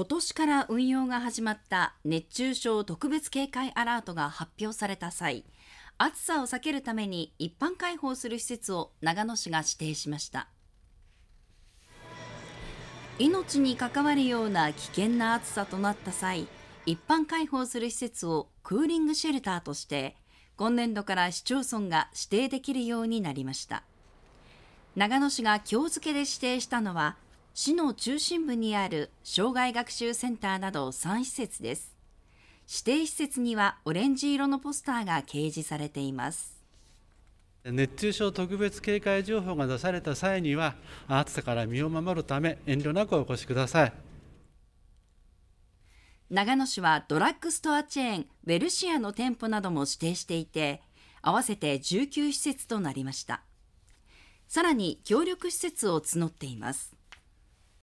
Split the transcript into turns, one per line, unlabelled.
今年から運用が始まった熱中症特別警戒アラートが発表された際暑さを避けるために一般開放する施設を長野市が指定しました命に関わるような危険な暑さとなった際一般開放する施設をクーリングシェルターとして今年度から市町村が指定できるようになりました長野市が今日付で指定したのは市の中心部にある障害学習センターなど3施設です。指定施設にはオレンジ色のポスターが掲示されています。
熱中症特別警戒情報が出された際には暑さから身を守るため遠慮なくお越しください
長野市はドラッグストアチェーンウェルシアの店舗なども指定していて合わせて19施設となりましたさらに協力施設を募っています